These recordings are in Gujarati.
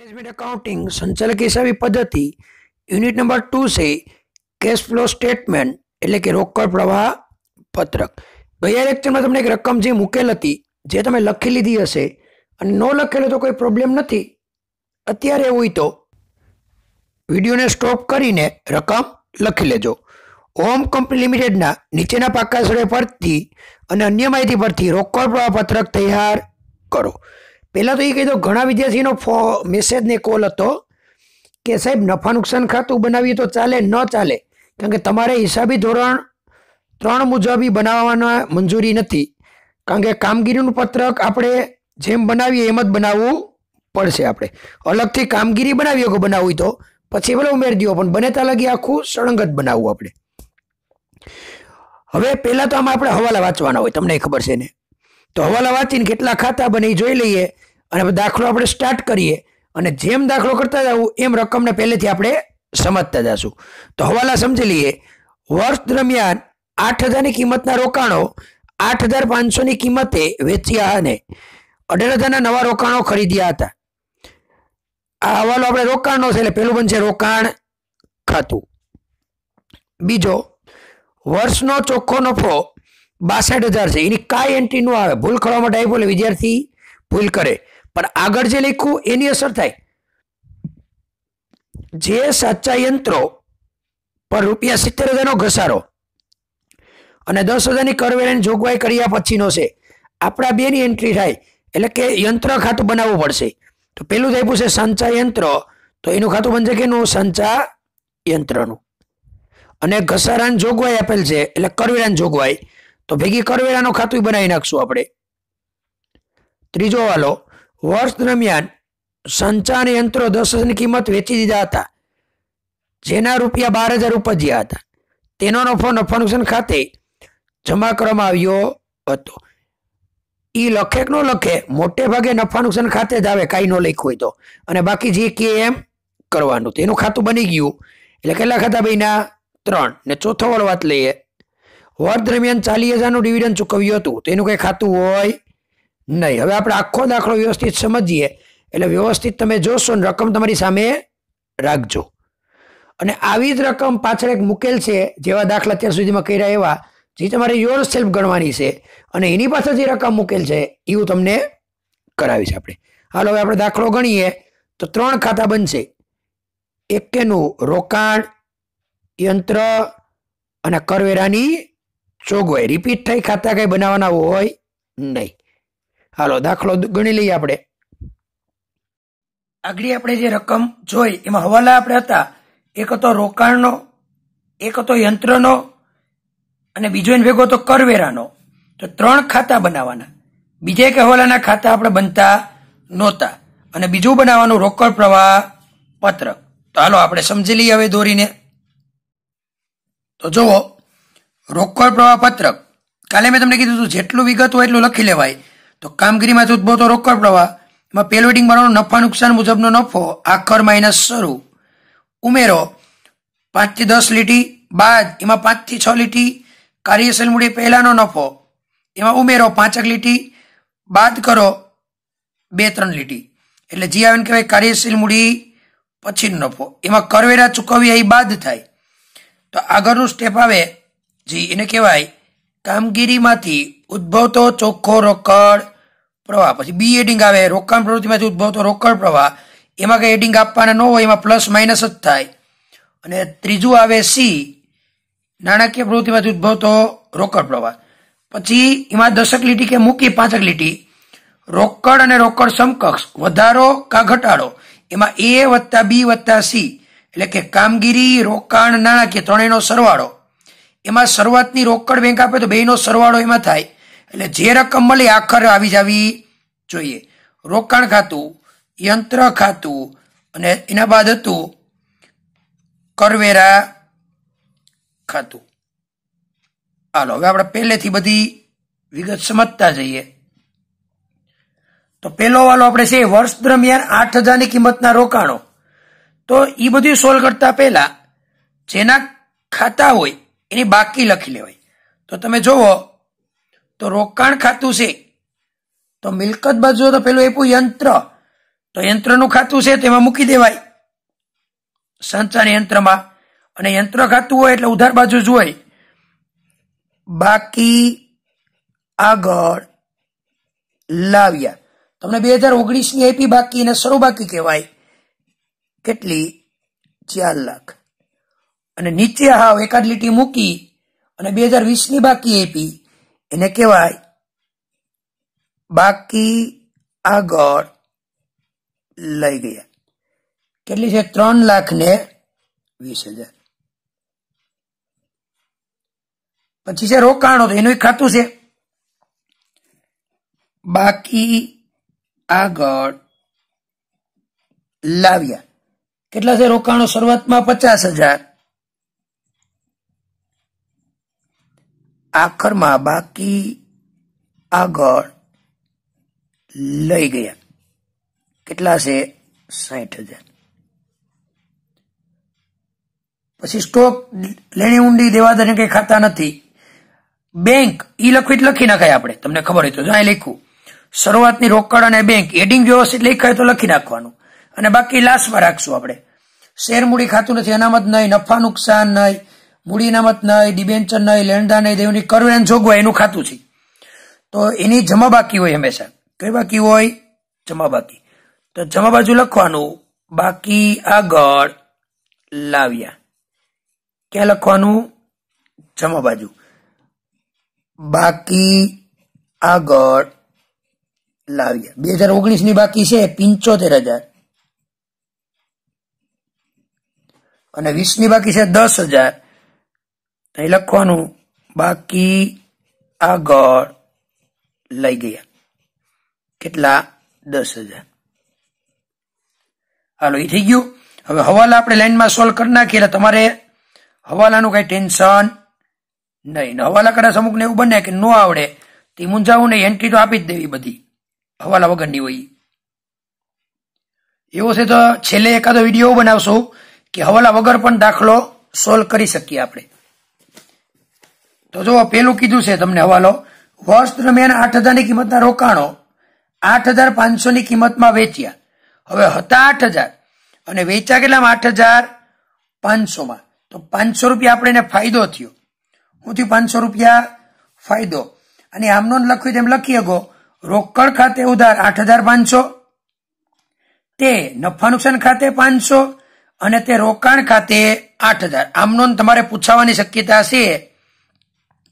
मैनेजमेंट अकाउंटिंग સંચાલક હિસાબી પદ્ધતિ યુનિટ નંબર ટુ છે કેશ ફ્લો સ્ટેટમેન્ટ એટલે કે રોકડ પ્રવાહ પત્રક ગયા લેક્ચરમાં તમને એક રકમ જે મૂકેલ હતી જે તમે લખી લીધી હશે અને ન લખેલો તો કોઈ પ્રોબ્લેમ નથી અત્યારે એવું હોય તો વિડીયોને સ્ટોપ કરીને રકમ લખી લેજો હોમ કંપની લિમિટેડના નીચેના પાકા સળે પરથી અને અન્ય માહિતી પરથી રોકડ પ્રવાહ પત્રક તૈયાર કરો પહેલાં તો એ કહી દો ઘણા વિદ્યાર્થીનો ફો મેસેજને કોલ હતો કે સાહેબ નફા નુકસાન ખાતું બનાવીએ તો ચાલે ન ચાલે કારણ કે તમારે હિસાબી ધોરણ ત્રણ મુજબ બનાવવાના મંજૂરી નથી કારણ કે કામગીરીનું પત્રક આપણે જેમ બનાવીએ એમ જ બનાવવું પડશે આપણે અલગથી કામગીરી બનાવીએ કે બનાવવી તો પછી ભલે ઉમેરી દો પણ બને ત્યાં લગી આખું સળંગત બનાવવું આપણે હવે પહેલાં તો આમાં આપણે હવાલા વાંચવાના હોય તમને ખબર છે ને તો હવાલા વાંચીને કેટલા ખાતા બને એ જોઈ લઈએ અને દાખલો આપણે સ્ટાર્ટ કરીએ અને જેમ દાખલો કરતા જવું એમ રકમને પહેલેથી આપણે સમજતા જશું તો હવાલા સમજી લઈએ વર્ષ દરમિયાન આઠ હજારની કિંમતના રોકાણો આઠ હજાર પાંચસોની કિંમતે વેચ્યા અને અઢાર હજારના નવા રોકાણો ખરીદ્યા હતા આ હવાલો આપણે રોકાણનો છે એટલે પહેલું બનશે રોકાણ ખાતું બીજો વર્ષનો ચોખ્ખો નફો બાસઠ હજાર છે એની કાંઈ એન્ટ્રી ન આવે ભૂલ કરવા માટે આપ્યો એટલે વિદ્યાર્થી ભૂલ કરે પણ આગળ જે લખ્યું એની અસર થાય જે સાચા યંત્રો પર રૂપિયા સિત્તેર હજારનો ઘસારો અને દસ હજારની કરવેરાની જોગવાઈ કર્યા પછીનો છે આપણા બેની એન્ટ્રી થાય એટલે કે યંત્ર ખાતું બનાવવું પડશે તો પેલું થઈ પૂછે છે સંચા યંત્ર તો એનું ખાતું બનશે કે નું સંચા યંત્રનું અને ઘસારાની જોગવાઈ આપેલ છે એટલે કરવેરાની જોગવાઈ તો ભેગી કરવેરાનું ખાતું બનાવી નાખશું આપણે ત્રીજો વાલો વર્ષ દરમિયાન સંચાર યંત્રો દસ હજારની કિંમત વેચી દીધા હતા જેના રૂપિયા બાર હજાર ઉપજ્યા હતા તેનો નફો નફા નુકસાન ખાતે જમા કરવામાં આવ્યો હતો એ લખે કે ન લખે મોટે ભાગે નફા નુકસાન ખાતે જ આવે કાંઈ ન લખ્યું હોય તો અને બાકી જે કે એમ કરવાનું તેનું ખાતું બની ગયું એટલે કેટલા ખાતા ભાઈના ત્રણ ને ચોથો વાળ વાત લઈએ વર્ષ દરમિયાન ચાલીસ હજારનું ડિવિડન્ડ ચૂકવ્યું હતું તેનું કંઈ ખાતું હોય નહીં હવે આપણે આખો દાખલો વ્યવસ્થિત સમજીએ એટલે વ્યવસ્થિત તમે જોશો ને રકમ તમારી સામે રાખજો અને આવી જ રકમ પાછળ એક મુકેલ છે જેવા દાખલા અત્યાર સુધીમાં કર્યા એવા જે તમારે યોર સેલ્ફ ગણવાની છે અને એની પાસે જે રકમ મુકેલ છે એ હું તમને કરાવીશ આપણે હાલ હવે આપણે દાખલો ગણીએ તો ત્રણ ખાતા બનશે એકેનું રોકાણ યંત્ર અને કરવેરાની જોગવાઈ રિપીટ થઈ ખાતા કંઈ બનાવવાના હોય નહીં હાલો દાખલો ગણી લઈએ આપણે આગળ આપણે જે રકમ જોઈ એમાં હવાલા આપણે હતા એક હતો રોકાણનો એક હતો યંત્રનો અને બીજો એને ભેગો હતો કરવેરાનો તો ત્રણ ખાતા બનાવવાના બીજે એક હવાલાના ખાતા આપણે બનતા નહોતા અને બીજું બનાવવાનું રોકડ પ્રવાહ પત્ર તો હાલો આપણે સમજી લઈએ હવે દોરીને તો જુઓ રોકડ પ્રવાહ પત્રક કાલે મેં તમને કીધું હતું જેટલું વિગત હોય એટલું લખી લેવાય તો કામગીરીમાંથી ઉદ્ભવતો રોકડ પ્રવાહ એમાં પેલ વેડિંગ નફા નુકસાન મુજબનો નફો આખર માઇનસ શરૂ ઉમેરો પાંચથી દસ લીટી બાદ એમાં પાંચથી છ લીટી કાર્યશીલ મૂડી પહેલાંનો નફો એમાં ઉમેરો પાંચક લીટી બાદ કરો બે ત્રણ લીટી એટલે જે આવે કહેવાય કાર્યશીલ મૂડી પછીનો નફો એમાં કરવેરા ચૂકવવી એ બાદ થાય તો આગળનું સ્ટેપ આવે જે એને કહેવાય કામગીરીમાંથી ઉદ્ભવતો ચોખ્ખો રોકડ પ્રવાહ પછી બી એડિંગ આવે રોકાણ પ્રવૃત્તિમાંથી ઉદભવતો રોકડ પ્રવાહ એમાં કંઈ એડિંગ આપવાના ન હોય એમાં પ્લસ માઇનસ જ થાય અને ત્રીજું આવે સી નાણાકીય પ્રવૃત્તિમાંથી ઉદભવતો રોકડ પ્રવાહ પછી એમાં દશક લીટી કે મૂકી પાંચક લીટી રોકડ અને રોકડ સમકક્ષ વધારો કા ઘટાડો એમાં એ વત્તા બી વત્તા સી એટલે કે કામગીરી રોકાણ નાણાકીય ત્રણેયનો સરવાળો એમાં શરૂઆતની રોકડ બેંક આપે તો બેયનો સરવાળો એમાં થાય એટલે જે રકમ મળી આખર આવી જવી જોઈએ રોકાણ ખાતું યંત્ર ખાતું અને એના બાદ હતું કરવેરા ખાતું હાલો હવે આપણે પહેલેથી બધી વિગત સમજતા જઈએ તો પહેલો વાલો આપણે છે વર્ષ દરમિયાન આઠ હજારની કિંમતના રોકાણો તો એ બધું સોલ્વ કરતા પહેલા જેના ખાતા હોય એની બાકી લખી લેવાય તો તમે જુઓ તો રોકાણ ખાતું છે તો મિલકત બાજુ તો પેલું એપું યંત્ર તો યંત્રનું ખાતું છે તેમાં મૂકી દેવાય સંચાર યંત્રમાં અને યંત્ર ખાતું હોય એટલે ઉધાર બાજુ જ હોય બાકી આગળ લાવ્યા તમને બે હજાર ઓગણીસની આપી બાકી અને સરો બાકી કહેવાય કેટલી ચાર લાખ અને નીચે હાવ એકાદ લીટી મૂકી અને બે હજાર વીસની બાકી આપી એને કહેવાય બાકી આગળ લઈ ગયા કેટલી છે ત્રણ લાખ ને વીસ હજાર પછી છે રોકાણો તો એનું ખાતું છે બાકી આગળ લાવ્યા કેટલા છે રોકાણો શરૂઆતમાં પચાસ હજાર આખરમાં બાકી આગળ લઈ ગયા કેટલા છે સાઠ હજાર પછી સ્ટોક લેણી ઊંડી દેવા દેવાદારને કંઈ ખાતા નથી બેંક ઈ લખવી લખી નાખાય આપણે તમને ખબર હોય તો જો લખ્યું શરૂઆતની રોકડ અને બેંક હેડિંગ વ્યવસ્થિત લખાય તો લખી નાખવાનું અને બાકી લાસ્ટમાં રાખશું આપણે શેર મૂડી ખાતું નથી અનામત નહીં નફા નુકસાન નહીં મૂડી ઇનામત નહીં ડિબેન્ચર નહીં લેણદાર નહીં દેવની કરવેણ જોગવાઈ એનું ખાતું છે તો એની જમા બાકી હોય હંમેશા કઈ બાકી હોય જમા બાકી તો જમા બાજુ લખવાનું બાકી આગળ લાવ્યા ક્યાં લખવાનું જમા બાજુ બાકી આગળ લાવ્યા બે હજાર ઓગણીસ ની બાકી છે પિંચોતેર હજાર અને વીસ ની બાકી છે દસ હજાર તો લખવાનું બાકી આગળ લઈ ગયા કેટલા દસ હજાર હાલો એ થઈ ગયું હવે હવાલા આપણે લાઈનમાં સોલ્વ કરી નાખીએ એટલે તમારે હવાલાનું કાંઈ ટેન્શન નહીં હવાલા કદાચ અમુકને એવું બને કે ન આવડે તે મૂંઝાવું નહીં એન્ટ્રી તો આપી જ દેવી બધી હવાલા વગરની હોય એવો છે તો છેલ્લે એકાદો વિડીયો બનાવશું કે હવાલા વગર પણ દાખલો સોલ્વ કરી શકીએ આપણે તો જો પેલું કીધું છે તમને હવાલો વર્ષ દરમિયાન આઠ હજારની કિંમતના રોકાણો આઠ હજાર પાંચસોની કિંમતમાં વેચ્યા હવે હતા આઠ હજાર અને વેચ્યા કેટલામાં આઠ હજાર પાંચસોમાં તો પાંચસો રૂપિયા આપણે એને ફાયદો થયો હું થયું પાંચસો રૂપિયા ફાયદો અને આમનો લખ્યું તેમ લખી શકો રોકડ ખાતે ઉધાર આઠ હજાર પાંચસો તે નફા નુકસાન ખાતે પાંચસો અને તે રોકાણ ખાતે આઠ હજાર આમનો તમારે પૂછાવાની શક્યતા છે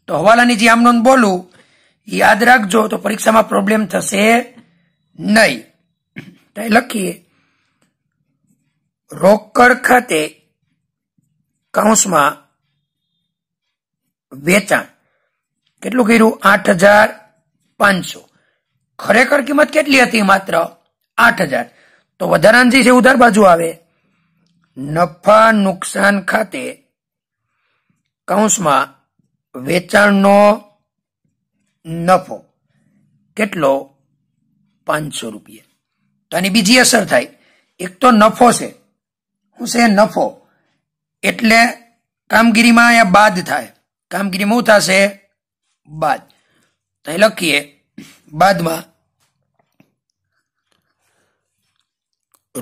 તો હવાલાની જે આમનોન બોલું યાદ રાખજો તો પરીક્ષામાં પ્રોબ્લેમ થશે નહીં તો લખીએ રોકડ ખાતે કૌંસમાં વેચાણ કેટલું કર્યું આઠ હજાર પાંચસો ખરેખર કિંમત કેટલી હતી માત્ર આઠ હજાર તો વધારાની જે છે ઉધાર બાજુ આવે નફા નુકસાન ખાતે કૌંસમાં વેચાણનો નફો કેટલો પાંચસો રૂપિયા તો આની બીજી અસર થાય એક તો નફો છે શું છે નફો એટલે કામગીરીમાં અહીંયા બાદ થાય કામગીરીમાં હું થશે બાદ તો અહીં લખીએ બાદમાં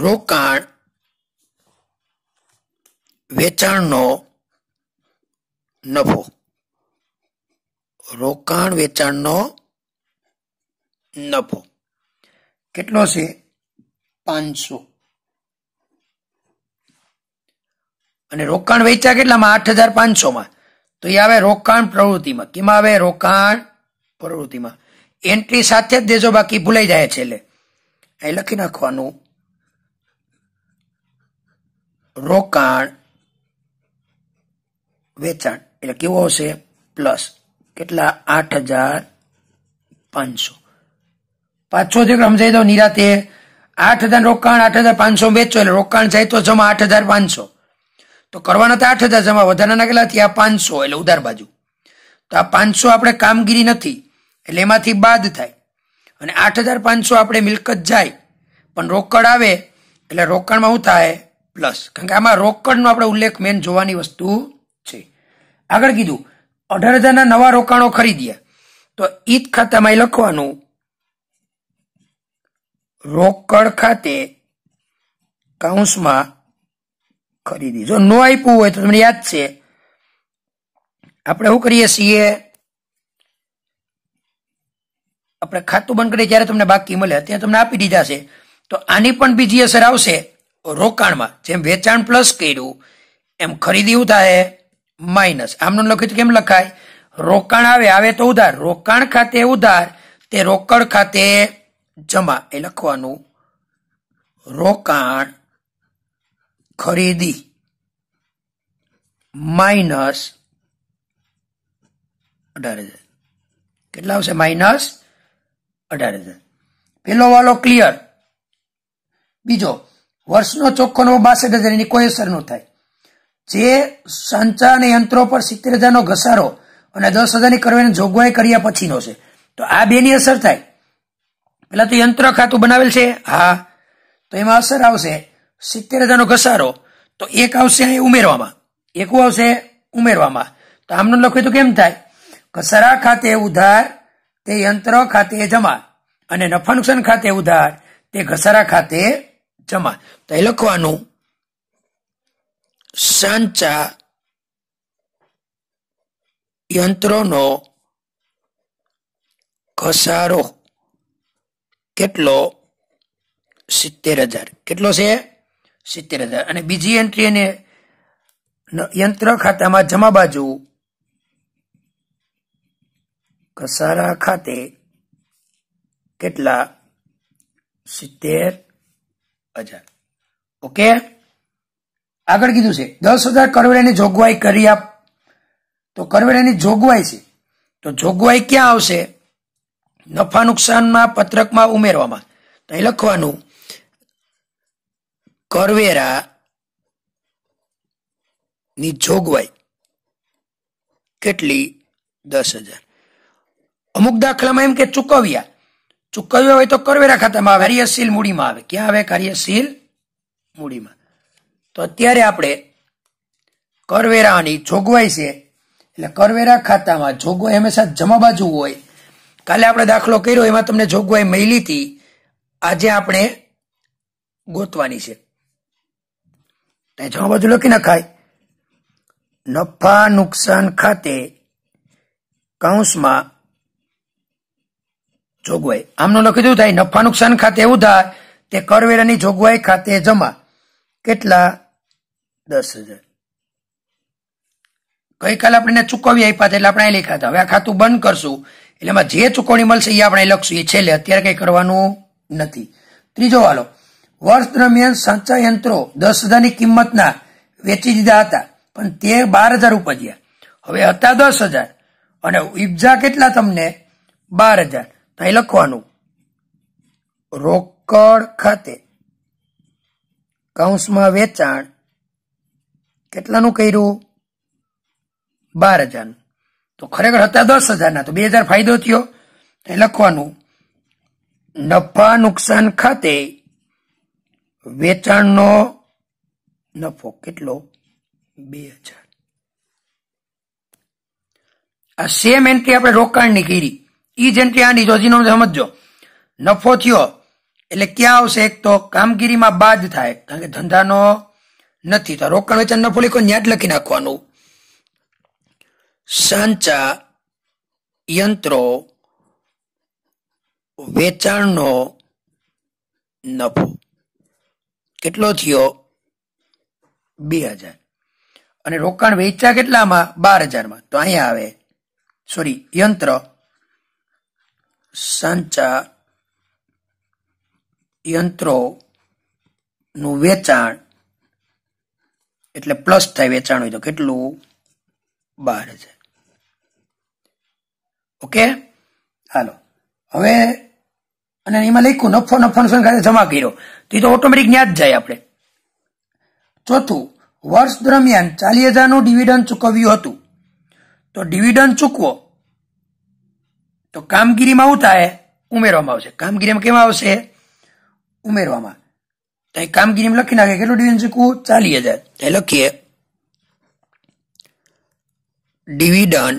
રોકાણ વેચાણનો નફો રોકાણ વેચાણનો નફો કેટલો છે પાંચસો અને રોકાણ વેચ્યા કેટલામાં આઠ હજાર પાંચસોમાં તો એ આવે રોકાણ પ્રવૃત્તિમાં કેમાં આવે રોકાણ પ્રવૃત્તિમાં એન્ટ્રી સાથે જ દેજો બાકી ભૂલાઈ જાય છે એટલે એ લખી નાખવાનું રોકાણ વેચાણ એટલે કેવો હશે પ્લસ કેટલા આઠ હજાર પાંચસો પાંચસો થી સમજાવી દઉં નિરાતે આઠ હજાર રોકાણ આઠ હજાર પાંચસો વેચો એટલે રોકાણ જાય તો જમા આઠ હજાર પાંચસો તો કરવાના તો આઠ હજાર જમા વધારાના કેટલા થયા પાંચસો એટલે ઉધાર બાજુ તો આ પાંચસો આપણે કામગીરી નથી એટલે એમાંથી બાદ થાય અને આઠ હજાર પાંચસો આપણે મિલકત જાય પણ રોકડ આવે એટલે રોકાણમાં શું થાય પ્લસ કારણ કે આમાં રોકડનો આપણે ઉલ્લેખ મેન જોવાની વસ્તુ છે આગળ કીધું અઢાર હજાર ના નવા રોકાણો ખરીદ્યા તો ઈદ ખાતામાં લખવાનું રોકડ ખાતે કાઉન્સમાં ખરીદી જો નો આપ્યું હોય તો તમને યાદ છે આપણે શું કરીએ છીએ આપણે ખાતું બંધ કરીએ ત્યારે તમને બાકી મળે ત્યાં તમને આપી દીધા છે તો આની પણ બીજી અસર આવશે રોકાણમાં જેમ વેચાણ પ્લસ કર્યું એમ ખરીદ્યું થાય માઇનસ આમનું લખ્યું કેમ લખાય રોકાણ આવે આવે તો ઉધાર રોકાણ ખાતે ઉધાર તે રોકડ ખાતે જમા એ લખવાનું રોકાણ ખરીદી માઇનસ અઢાર હજાર કેટલા આવશે માઇનસ અઢાર હજાર પેલો વાલો ક્લિયર બીજો વર્ષનો ચોખ્ખો નવો બાસઠ હજાર એની કોઈ અસર ન થાય જે સાંચા અને યંત્રો પર સિત્તેર હજારનો ઘસારો અને દસ હજારની કરવાની જોગવાઈ કર્યા પછીનો છે તો આ બેની અસર થાય પેલા તો યંત્ર ખાતું બનાવેલ છે હા તો એમાં અસર આવશે સિત્તેર હજારનો ઘસારો તો એક આવશે એ ઉમેરવામાં એકું આવશે ઉમેરવામાં તો આમનું લખ્યું તો કેમ થાય ઘસારા ખાતે ઉધાર તે યંત્ર ખાતે જમા અને નફા નુકસાન ખાતે ઉધાર તે ઘસારા ખાતે જમા તો એ લખવાનું સાંચા યંત્રોનો ઘસારો કેટલો સિત્તેર હજાર કેટલો છે સિત્તેર હજાર અને બીજી એન્ટ્રી એને યંત્ર ખાતામાં જમા બાજુ ઘસારા ખાતે કેટલા સિત્તેર હજાર ઓકે આગળ કીધું છે દસ હજાર કરવેરાની જોગવાઈ કરી આપ તો કરવેરાની જોગવાઈ છે તો જોગવાઈ ક્યાં આવશે નફા નુકસાનમાં પત્રકમાં ઉમેરવામાં તો અહીં લખવાનું કરવેરા ની જોગવાઈ કેટલી દસ હજાર અમુક દાખલામાં એમ કે ચૂકવ્યા ચૂકવ્યા હોય તો કરવેરા ખાતામાં આવે કાર્યશીલ મૂડીમાં આવે ક્યાં આવે કાર્યશીલ મૂડીમાં તો અત્યારે આપણે કરવેરાની જોગવાઈ છે એટલે કરવેરા ખાતામાં જોગવાઈ હંમેશા જમા બાજુ હોય કાલે આપણે દાખલો કર્યો એમાં તમને જોગવાઈ મળી હતી આજે આપણે ગોતવાની છે ત્યાં જમા બાજુ લખી નખાય નફા નુકસાન ખાતે કૌંસમાં જોગવાઈ આમનું લખી દઉં થાય નફા નુકસાન ખાતે એવું થાય તે કરવેરાની જોગવાઈ ખાતે જમા કેટલા દસ હજાર ગઈકાલ આપણે ચૂકવી આપ્યા એટલે આપણે અહીં લખ્યા હતા હવે આ ખાતું બંધ કરશું એટલે એમાં જે ચુકવણી મળશે એ આપણે લખશું એ છેલ્લે અત્યારે કંઈ કરવાનું નથી ત્રીજો વાલો વર્ષ દરમિયાન સંચય યંત્રો દસ હજારની કિંમતના વેચી દીધા હતા પણ તે બાર હજાર ઉપજ્યા હવે હતા દસ હજાર અને ઇબ્જા કેટલા તમને બાર હજાર તો અહીં લખવાનું રોકડ ખાતે કૌંસમાં વેચાણ કેટલાનું કર્યું બાર હજારનું તો ખરેખર હતા દસ હજારના તો બે હજાર ફાયદો થયો એ લખવાનું નફા નુકસાન ખાતે વેચાણનો નફો કેટલો બે હજાર આ સેમ એન્ટ્રી આપણે રોકાણની કરી ઈ જ એન્ટ્રી આની જોજીનો સમજો નફો થયો એટલે ક્યાં આવશે એક તો કામગીરીમાં બાદ થાય કારણ કે ધંધાનો નથી તો રોકાણ વેચાણ નફો લખો ન્યાજ લખી નાખવાનું સાંચા યંત્રો વેચાણનો નફો કેટલો થયો બે હજાર અને રોકાણ વેચ્યા કેટલામાં બાર હજારમાં તો અહીંયા આવે સોરી યંત્ર સાંચા યંત્રો નું વેચાણ એટલે પ્લસ થાય વેચાણ હોય તો કેટલું બાર હજાર ઓકે હાલો હવે અને એમાં લખ્યું નફો નફો સંઘારે જમા કર્યો તો એ તો ઓટોમેટિક ન્યાજ જાય આપણે ચોથું વર્ષ દરમિયાન ચાલી હજારનું ડિવિડન્ડ ચૂકવ્યું હતું તો ડિવિડન્ડ ચૂકવો તો કામગીરીમાં શું થાય ઉમેરવામાં આવશે કામગીરીમાં કેમ આવશે ઉમેરવામાં તો એ કામગીરીમાં લખી નાખે કેટલું ડિવિઝન શીખવું ચાલી હજાર એ લખીએ ડિવિડન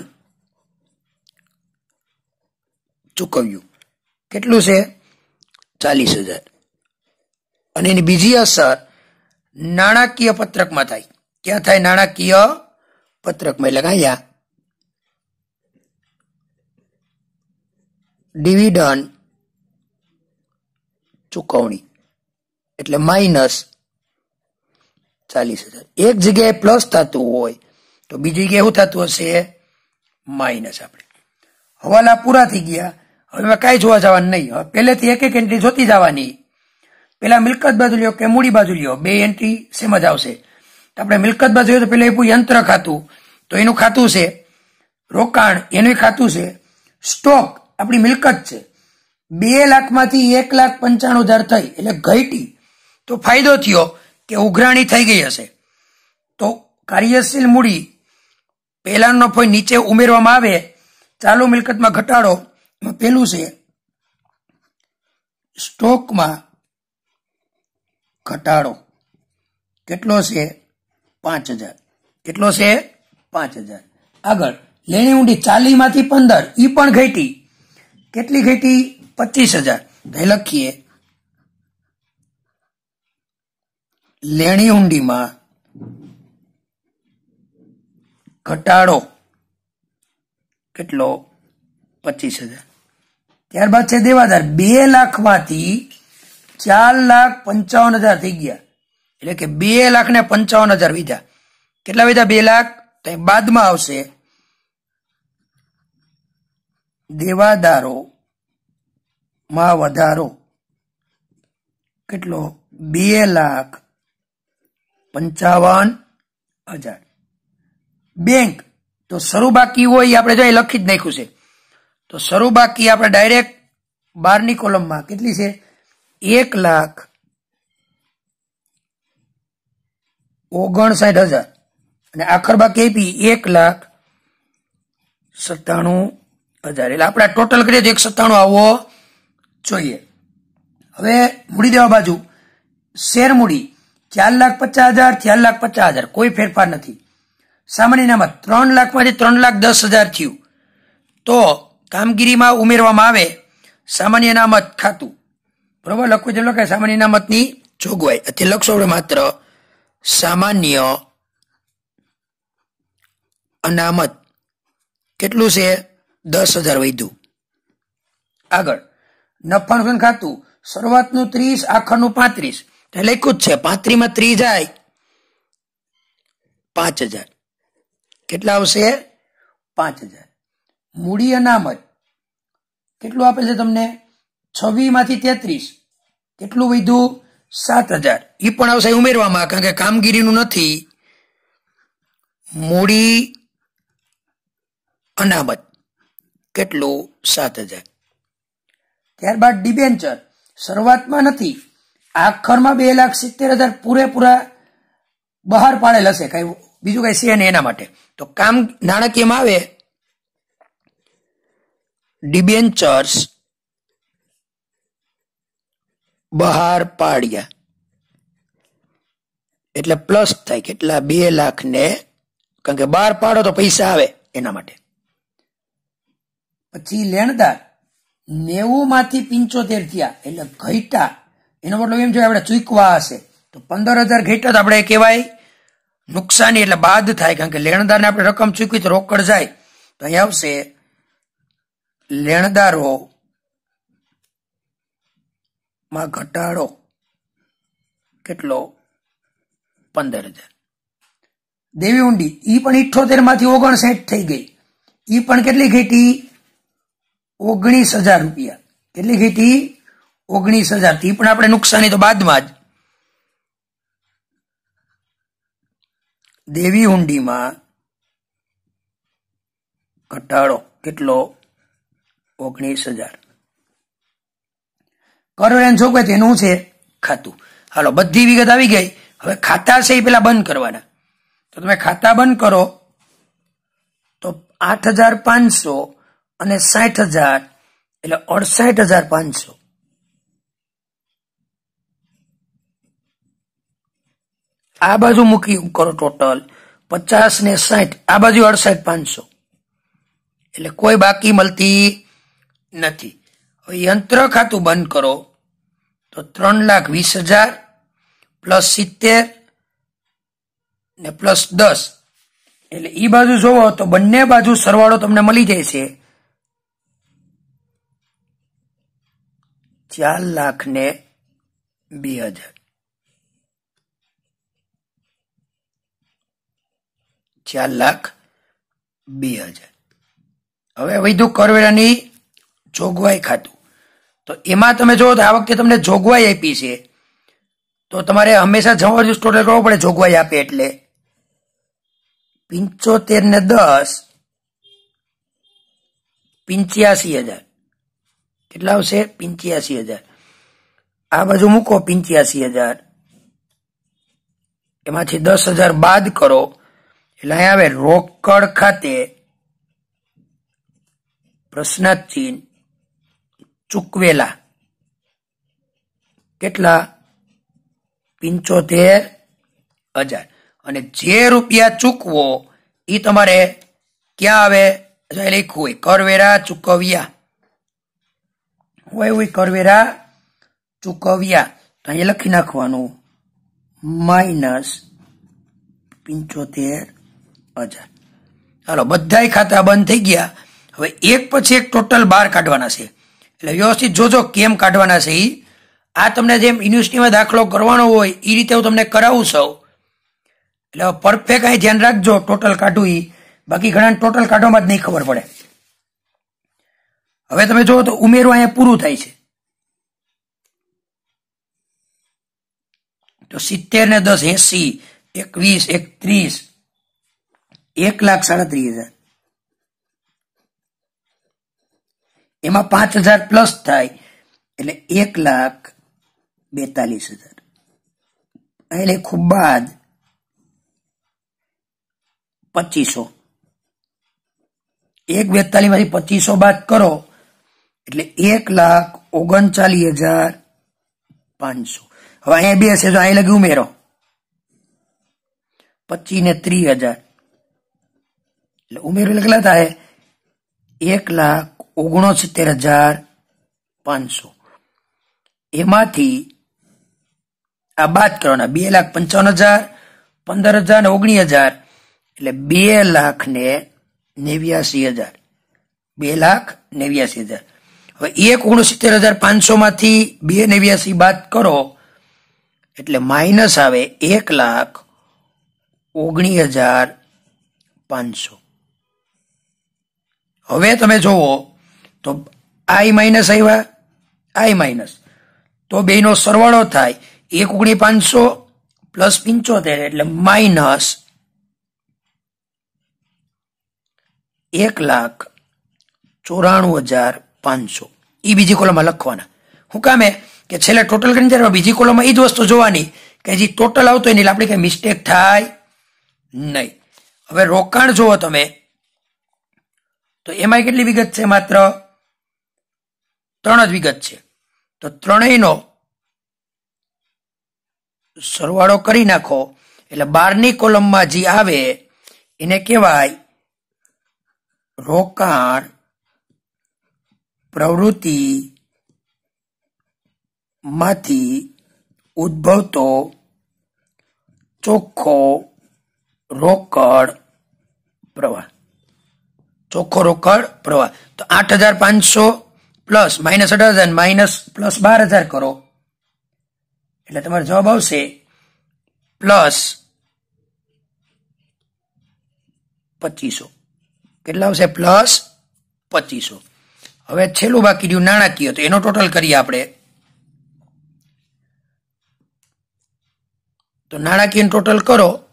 ચૂકવ્યું કેટલું છે ચાલીસ હજાર અને એની બીજી અસર નાણાકીય પત્રકમાં થાય ક્યાં થાય નાણાકીય પત્રકમાં એટલે અહીંયા ડિવિડન્ડ ચૂકવણી એટલે માઇનસ ચાલીસ હજાર એક જગ્યાએ પ્લસ થતું હોય તો બીજી જગ્યાએ શું થતું હશે માઇનસ આપણે હવાલા પૂરા થઈ ગયા હવે કાંઈ જોવા જવાનું નહીં હવે પહેલેથી એક એક એન્ટ્રી જોતી જવાની પેલા મિલકત બાજુ લ્યો કે મૂડી બાજુ લ્યો બે એન્ટ્રી સેમ જ આવશે તો આપણે મિલકત બાજુ જોઈએ તો પેલા આપ્યું યંત્ર ખાતું તો એનું ખાતું છે રોકાણ એનું ખાતું છે સ્ટોક આપણી મિલકત છે બે લાખમાંથી એક લાખ પંચાણું હજાર થઈ એટલે ઘટી તો ફાયદો થયો કે ઉઘરાણી થઈ ગઈ હશે તો કાર્યશીલ મૂડી પહેલાનો ફોઈ નીચે ઉમેરવામાં આવે ચાલુ મિલકતમાં ઘટાડો પેલું છે સ્ટોકમાં ઘટાડો કેટલો છે પાંચ હજાર કેટલો છે પાંચ હજાર આગળ લેણી ઊંડી ચાલીમાંથી પંદર એ પણ ઘટી કેટલી ઘટી પચીસ હજાર લખીએ લેણી ઊંડીમાં ઘટાડો કેટલો પચીસ હજાર ત્યારબાદ છે દેવાદાર બે લાખમાંથી ચાર લાખ પંચાવન હજાર થઈ ગયા એટલે કે બે લાખ ને પંચાવન હજાર વીધા કેટલા વીધા બે લાખ તો બાદમાં આવશે દેવાદારો માં વધારો કેટલો બે લાખ પંચાવન હજાર બેંક તો શરૂ બાકી હોય એ આપણે જોઈએ લખી જ નાખ્યું છે તો શરૂ બાકી આપણે ડાયરેક્ટ બારની કોલમમાં કેટલી છે એક લાખ ઓગણસાઠ હજાર અને આખર બાકી આપી એક લાખ સત્તાણું હજાર એટલે આપણે ટોટલ કરીએ તો એક સત્તાણું આવવો જોઈએ હવે મૂડી દેવા બાજુ શેર મૂડી ચાર લાખ પચાસ હજાર ચાર લાખ પચાસ હજાર કોઈ ફેરફાર નથી સામાન્યનામાં ત્રણ લાખમાંથી ત્રણ લાખ દસ હજાર થયું તો કામગીરીમાં ઉમેરવામાં આવે સામાન્ય અનામત ખાતું બરોબર લખવું છે લખાય સામાન્ય અનામતની જોગવાઈ અત્યારે લખશો આપણે માત્ર સામાન્ય અનામત કેટલું છે દસ હજાર વધ્યું આગળ નફા નુકસાન ખાતું શરૂઆતનું ત્રીસ આખરનું પાંત્રીસ લખ્યું જ છે પાંત્રીમાં ત્રી જાય પાંચ હજાર કેટલા આવશે પાંચ હજાર મૂડી અનામત કેટલું આપે છે તમને છવ્વીમાંથી તેત્રીસ કેટલું વધ્યું સાત હજાર એ પણ આવશે ઉમેરવામાં કારણ કે કામગીરીનું નથી મૂડી અનામત કેટલું સાત હજાર ત્યારબાદ ડિબેન્ચર શરૂઆતમાં નથી આખરમાં બે લાખ સિત્તેર હજાર પૂરેપૂરા બહાર પાડેલ હશે કઈ બીજું કઈ છે નહીં એના માટે તો કામ નાણાકીયમાં આવે ડિબેન્ચર્સ બહાર પાડ્યા એટલે પ્લસ થાય કેટલા બે લાખ ને કારણ કે બહાર પાડો તો પૈસા આવે એના માટે પછી લેણદાર નેવું માંથી પિંચોતેર થયા એટલે ઘટ્યા એનો મતલબ એમ છે આપણે ચૂકવા હશે તો પંદર હજાર ઘેટા તો આપણે કહેવાય નુકસાની એટલે બાદ થાય કારણ કે લેણદારને આપણે રકમ ચૂકવી તો રોકડ જાય તો અહીં આવશે લેણદારો માં ઘટાડો કેટલો પંદર હજાર દેવી ઊંડી ઈ પણ ઇઠોતેર માંથી ઓગણસાઠ થઈ ગઈ ઈ પણ કેટલી ઘેટી ઓગણીસ હજાર રૂપિયા કેટલી ઘેટી ઓગણીસ હજાર થી પણ આપણે નુકસાની તો બાદમાં જ દેવી હુંડીમાં ઘટાડો કેટલો ઓગણીસ હજાર કરવેરાની જોગવાઈ તેનું છે ખાતું હાલો બધી વિગત આવી ગઈ હવે ખાતા છે એ પેલા બંધ કરવાના તો તમે ખાતા બંધ કરો તો આઠ હજાર પાંચસો અને સાઠ હજાર એટલે અડસાઠ હજાર પાંચસો આ બાજુ મૂકી કરો ટોટલ પચાસ ને સાઠ આ બાજુ અડસાઠ પાંચસો એટલે કોઈ બાકી મળતી નથી હવે યંત્ર ખાતું બંધ કરો તો ત્રણ લાખ વીસ હજાર પ્લસ સિત્તેર ને પ્લસ દસ એટલે એ બાજુ જોવો તો બંને બાજુ સરવાળો તમને મળી જાય છે ચાર લાખ ને બે હજાર ચાર લાખ બે હજાર હવે વૈધુ કરવેરાની જોગવાઈ ખાતું તો એમાં તમે જો આ વખતે તમને જોગવાઈ આપી છે તો તમારે હંમેશા જબરજસ્ત ટોટલ કરવો પડે જોગવાઈ આપે એટલે પંચોતેર ને દસ પંચ્યાસી હજાર કેટલા આવશે પિંચ્યાસી હજાર આ બાજુ મૂકો પિંચ્યાસી હજાર એમાંથી દસ હજાર બાદ કરો એટલે અહીંયા આવે રોકડ ખાતે પ્રશ્નાચિહ્ન ચૂકવેલા કેટલા પંચોતેર હજાર અને જે રૂપિયા ચૂકવો એ તમારે ક્યાં આવે લખ્યું હોય કરવેરા ચૂકવ્યા હોય હોય કરવેરા ચૂકવ્યા તો અહીંયા લખી નાખવાનું માઇનસ પંચોતેર અચ્છા ચાલો બધાય ખાતા બંધ થઈ ગયા હવે એક પછી એક ટોટલ બાર કાઢવાના છે એટલે વ્યવસ્થિત જોજો કેમ કાઢવાના છે એ આ તમને જેમ યુનિવર્સિટીમાં દાખલો કરવાનો હોય એ રીતે હું તમને કરાવું છું એટલે પરફેક્ટ અહીં ધ્યાન રાખજો ટોટલ કાઢું એ બાકી ઘણા ટોટલ કાઢવામાં જ નહીં ખબર પડે હવે તમે જુઓ તો ઉમેરું અહીંયા પૂરું થાય છે તો સિત્તેર ને દસ એસી એકવીસ એકત્રીસ એક લાખ સાડત્રીસ હજાર એમાં પાંચ હજાર પ્લસ થાય એટલે એક લાખ બેતાલીસ હજાર એટલે બાદ પચીસો એક બેતાલીસ માંથી પચીસો બાદ કરો એટલે એક લાખ ઓગણચાલીસ હજાર પાંચસો હવે અહીંયા બે હશે તો અહીં લગી ઉમેરો પચીસ ને ત્રીસ હજાર એટલે ઉમેરેલા કેટલા થાય એક લાખ ઓગણસિત્તેર હજાર પાંચસો એમાંથી આ બાદ કરવાના બે લાખ પંચાવન હજાર પંદર હજાર ને ઓગણી હજાર એટલે બે લાખ ને નેવ્યાસી હજાર બે લાખ નેવ્યાસી હજાર હવે એક ઓગણસિત્તેર હજાર પાંચસો માંથી બે નેવ્યાસી બાદ કરો એટલે માઇનસ આવે એક લાખ ઓગણી હજાર પાંચસો હવે તમે જોવો તો આઈ માઇનસ આવ્યા આઈ માઇનસ તો બેનો સરવાળો થાય એક ઓગણી પાંચસો પ્લસ પિંચોતેર એટલે માઇનસ એક લાખ ચોરાણું હજાર પાંચસો એ બીજી કોલમમાં લખવાના હું કામે કે છેલ્લે ટોટલ કરીને ત્યારે બીજી કોલમમાં એ જ વસ્તુ જોવાની કે જે ટોટલ આવતો હોય એની આપણે કંઈ મિસ્ટેક થાય નહીં હવે રોકાણ જુઓ તમે તો એમાં કેટલી વિગત છે માત્ર ત્રણ જ વિગત છે તો ત્રણેયનો સરવાળો કરી નાખો એટલે બારની કોલમમાં જે આવે એને કહેવાય રોકાણ પ્રવૃત્તિ માંથી ઉદ્ભવતો ચોખ્ખો રોકડ પ્રવાહ ચોખ્ખો રોકડ પ્રવાહ તો આઠ હજાર પાંચસો પ્લસ માઇનસ અઢાર હજાર માઇનસ પ્લસ બાર હજાર કરો એટલે તમારો જવાબ આવશે પ્લસ પચીસો કેટલા આવશે પ્લસ પચીસો હવે છેલ્લું બાકી રહ્યું નાણાકીય તો એનો ટોટલ કરીએ આપણે તો નાણાકીય ટોટલ કરો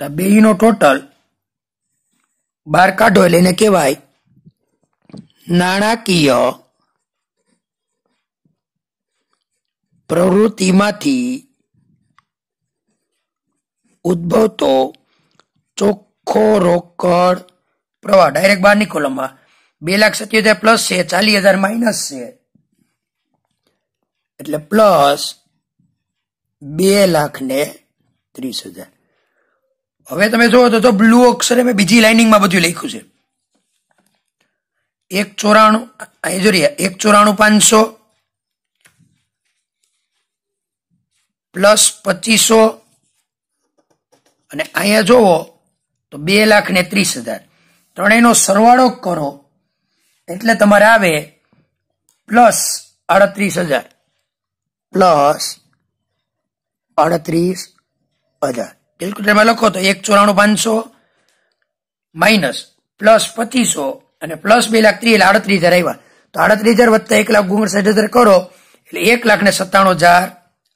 તો નો ટોટલ બાર કાઢો એટલે એને કહેવાય નાણાકીય પ્રવૃત્તિમાંથી ઉદ્ભવતો ચોખ્ખો રોકડ પ્રવાહ ડાયરેક્ટ બહારની કોલમમાં બે લાખ સત્ય હજાર પ્લસ છે ચાલીસ હજાર માઇનસ છે એટલે પ્લસ બે લાખ ને ત્રીસ હજાર હવે તમે જુઓ તો બ્લુ અક્ષરે મેં બીજી લાઇનિંગમાં બધું લખ્યું છે એક ચોરાણું અહીં જો એક ચોરાણું પાંચસો પ્લસ પચીસો અને અહીંયા જોવો તો બે લાખ ને ત્રીસ હજાર ત્રણેયનો સરવાળો કરો એટલે તમારે આવે પ્લસ અડત્રીસ હજાર પ્લસ અડત્રીસ હજાર કેલ્ક્યુલેટરમાં લખો તો એક ચોરાણું પાંચસો માઇનસ પ્લસ પચીસો અને પ્લસ બે લાખ ત્રીસ એટલે આડત્રીસ હજાર આવ્યા તો આડત્રીસ હજાર વધતા એક લાખ ઓગણસાઠ હજાર કરો એટલે એક લાખ ને સત્તાણું હજાર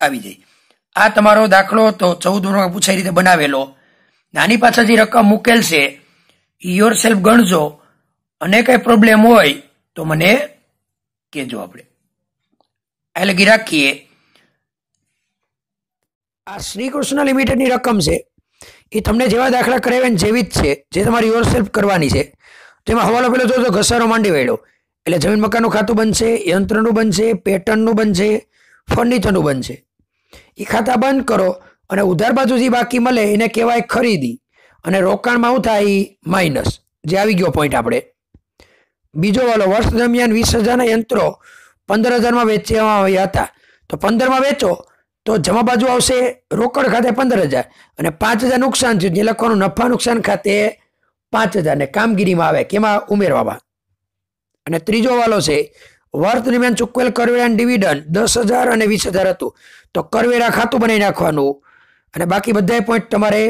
આવી જાય આ તમારો દાખલો તો ચૌદ ધોરણમાં પૂછાય રીતે બનાવેલો નાની પાછળ જે રકમ મૂકેલ છે યોર સેલ્ફ ગણજો અને કંઈ પ્રોબ્લેમ હોય તો મને કહેજો આપણે એટલે રાખીએ આ શ્રી કૃષ્ણ લિમિટેડની રકમ છે એ તમને જેવા દાખલા કરાવ્યા જેવી જ છે જે તમારે યોર સેલ્ફ કરવાની છે તેમાં હવાલો પેલો જો તો ઘસારો માંડી વળ્યો એટલે જમીન મકાનનું ખાતું બનશે યંત્રનું બનશે પેટર્નનું બનશે ફર્નિચરનું બનશે એ ખાતા બંધ કરો અને ઉધાર બાજુ જે બાકી મળે એને કહેવાય ખરીદી અને રોકાણમાં શું થાય માઇનસ જે આવી ગયો પોઈન્ટ આપણે બીજો વાલો વર્ષ દરમિયાન વીસ હજારના યંત્રો પંદર હજારમાં વેચવામાં આવ્યા હતા તો પંદરમાં વેચો તો જમા બાજુ આવશે રોકડ ખાતે પંદર હજાર અને પાંચ હજાર નુકસાન થયું જે લખવાનું નફા નુકસાન ખાતે પાંચ હજાર ને કામગીરીમાં આવે કેમાં ઉમેરવામાં અને ત્રીજો વાલો છે વર્ત દરમિયાન ચૂકવેલ કરવેરા ડિવિડન્ડ દસ હજાર અને વીસ હજાર હતું તો કરવેરા ખાતું બનાવી નાખવાનું અને બાકી બધા પોઈન્ટ તમારે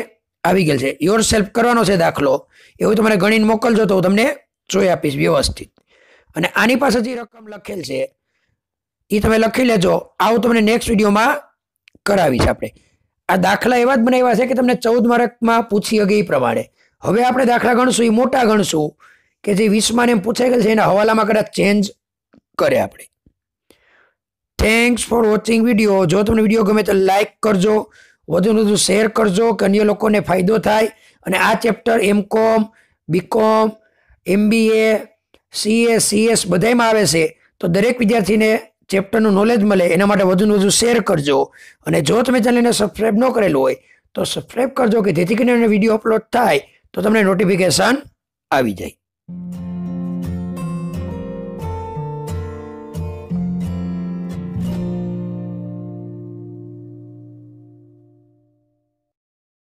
આવી ગયેલ છે યોર સેલ્ફ કરવાનો છે દાખલો એવું તમારે ગણીને મોકલજો તો હું તમને જોઈ આપીશ વ્યવસ્થિત અને આની પાસે જે રકમ લખેલ છે એ તમે લખી લેજો આવું તમને નેક્સ્ટ વિડીયોમાં કરાવીશ આપણે આ દાખલા એવા જ બનાવ્યા છે કે તમને ચૌદ માર્કમાં પૂછી હગે એ પ્રમાણે હવે આપણે દાખલા ગણશું એ મોટા ગણશું કે જે વીસમાં એમ પૂછાઈ ગયેલ છે એના હવાલામાં કદાચ ચેન્જ કરે આપણે થેન્ક્સ ફોર વોચિંગ વિડીયો જો તમને વિડીયો ગમે તો લાઇક કરજો વધુ વધુ શેર કરજો કે અન્ય લોકોને ફાયદો થાય અને આ chapter MCom BCom MBA CA CS બધામાં આવે છે તો દરેક વિદ્યાર્થીને ચેપ્ટરનું નોલેજ મળે એના માટે વધુને વધુ શેર કરજો અને જો તમે ચેનલને સબસ્ક્રાઈબ ન કરેલું હોય તો સબસ્ક્રાઈબ કરજો કે જેથી કરીને વિડીયો અપલોડ થાય તો તમને નોટિફિકેશન આવી જાય